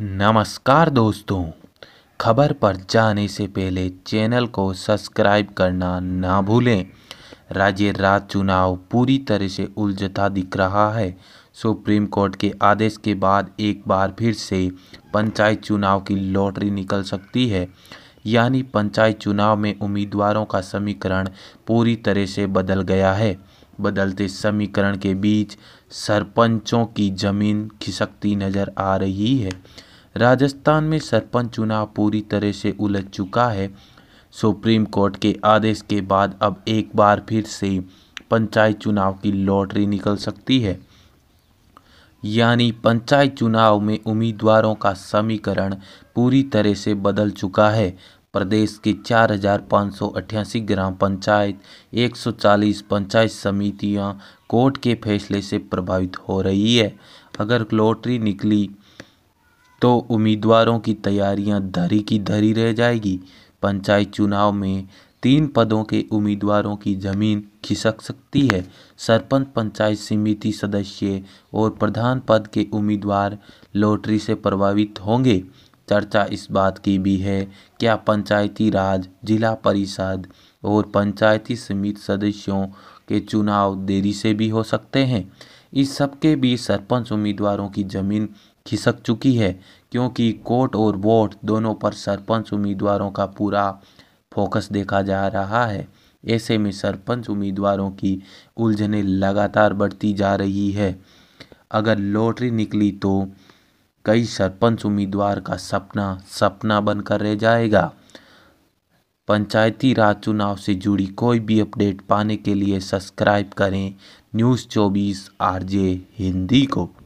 नमस्कार दोस्तों खबर पर जाने से पहले चैनल को सब्सक्राइब करना ना भूलें राज्य राज चुनाव पूरी तरह से उलझता दिख रहा है सुप्रीम कोर्ट के आदेश के बाद एक बार फिर से पंचायत चुनाव की लॉटरी निकल सकती है यानी पंचायत चुनाव में उम्मीदवारों का समीकरण पूरी तरह से बदल गया है बदलते समीकरण के बीच सरपंचों की जमीन खिसकती नजर आ रही है राजस्थान में सरपंच चुनाव पूरी तरह से उलझ चुका है सुप्रीम कोर्ट के आदेश के बाद अब एक बार फिर से पंचायत चुनाव की लॉटरी निकल सकती है यानी पंचायत चुनाव में उम्मीदवारों का समीकरण पूरी तरह से बदल चुका है प्रदेश की चार हजार पाँच सौ अट्ठासी ग्राम पंचायत एक सौ चालीस पंचायत समितियां कोर्ट के फैसले से प्रभावित हो रही है अगर लॉटरी निकली तो उम्मीदवारों की तैयारियां धरी की धरी रह जाएगी पंचायत चुनाव में तीन पदों के उम्मीदवारों की जमीन खिसक सकती है सरपंच पंचायत समिति सदस्य और प्रधान पद के उम्मीदवार लॉटरी से प्रभावित होंगे चर्चा इस बात की भी है क्या पंचायती राज जिला परिषद और पंचायती समिति सदस्यों के चुनाव देरी से भी हो सकते हैं इस सबके बीच सरपंच उम्मीदवारों की जमीन खिसक चुकी है क्योंकि कोर्ट और वोट दोनों पर सरपंच उम्मीदवारों का पूरा फोकस देखा जा रहा है ऐसे में सरपंच उम्मीदवारों की उलझने लगातार बढ़ती जा रही है अगर लॉटरी निकली तो कई सरपंच उम्मीदवार का सपना सपना बनकर रह जाएगा पंचायती राज चुनाव से जुड़ी कोई भी अपडेट पाने के लिए सब्सक्राइब करें न्यूज़ चौबीस आरजे हिंदी को